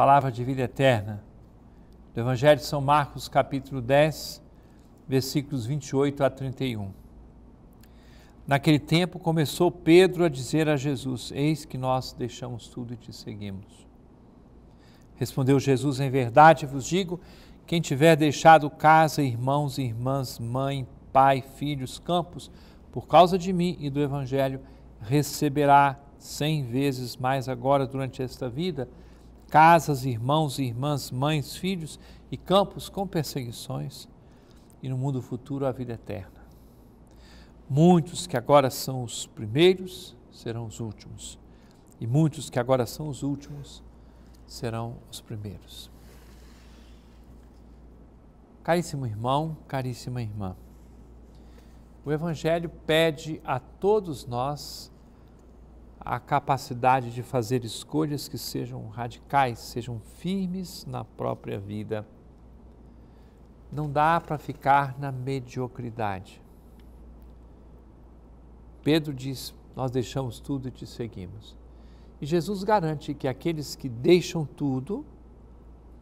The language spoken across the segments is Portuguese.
palavra de vida eterna. Do Evangelho de São Marcos, capítulo 10, versículos 28 a 31. Naquele tempo começou Pedro a dizer a Jesus: Eis que nós deixamos tudo e te seguimos. Respondeu Jesus: Em verdade vos digo: quem tiver deixado casa, irmãos e irmãs, mãe, pai, filhos, campos, por causa de mim e do Evangelho, receberá cem vezes mais agora durante esta vida casas, irmãos e irmãs, mães, filhos e campos com perseguições, e no mundo futuro a vida eterna. Muitos que agora são os primeiros serão os últimos, e muitos que agora são os últimos serão os primeiros. Caríssimo irmão, caríssima irmã, o Evangelho pede a todos nós a capacidade de fazer escolhas que sejam radicais, sejam firmes na própria vida. Não dá para ficar na mediocridade. Pedro diz: Nós deixamos tudo e te seguimos. E Jesus garante que aqueles que deixam tudo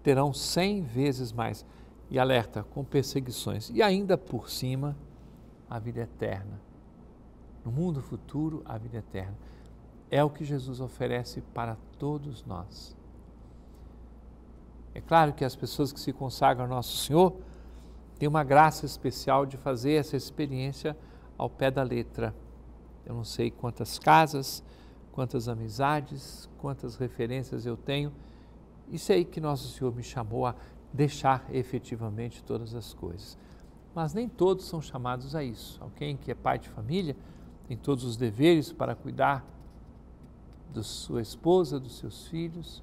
terão cem vezes mais. E alerta com perseguições. E ainda por cima, a vida eterna. No mundo futuro, a vida eterna é o que Jesus oferece para todos nós. É claro que as pessoas que se consagram ao Nosso Senhor têm uma graça especial de fazer essa experiência ao pé da letra. Eu não sei quantas casas, quantas amizades, quantas referências eu tenho. Isso é aí que Nosso Senhor me chamou a deixar efetivamente todas as coisas. Mas nem todos são chamados a isso. Alguém que é pai de família tem todos os deveres para cuidar da sua esposa, dos seus filhos.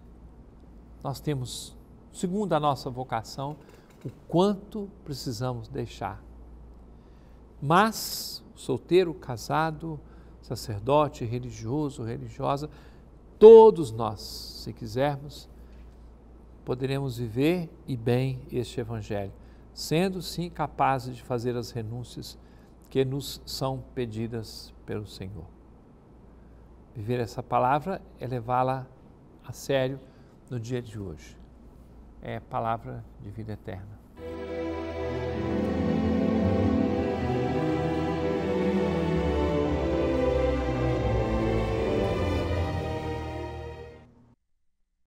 Nós temos, segundo a nossa vocação, o quanto precisamos deixar. Mas solteiro, casado, sacerdote, religioso, religiosa, todos nós, se quisermos, poderemos viver e bem este Evangelho, sendo sim capazes de fazer as renúncias que nos são pedidas pelo Senhor viver essa palavra é levá-la a sério no dia de hoje. É palavra de vida eterna.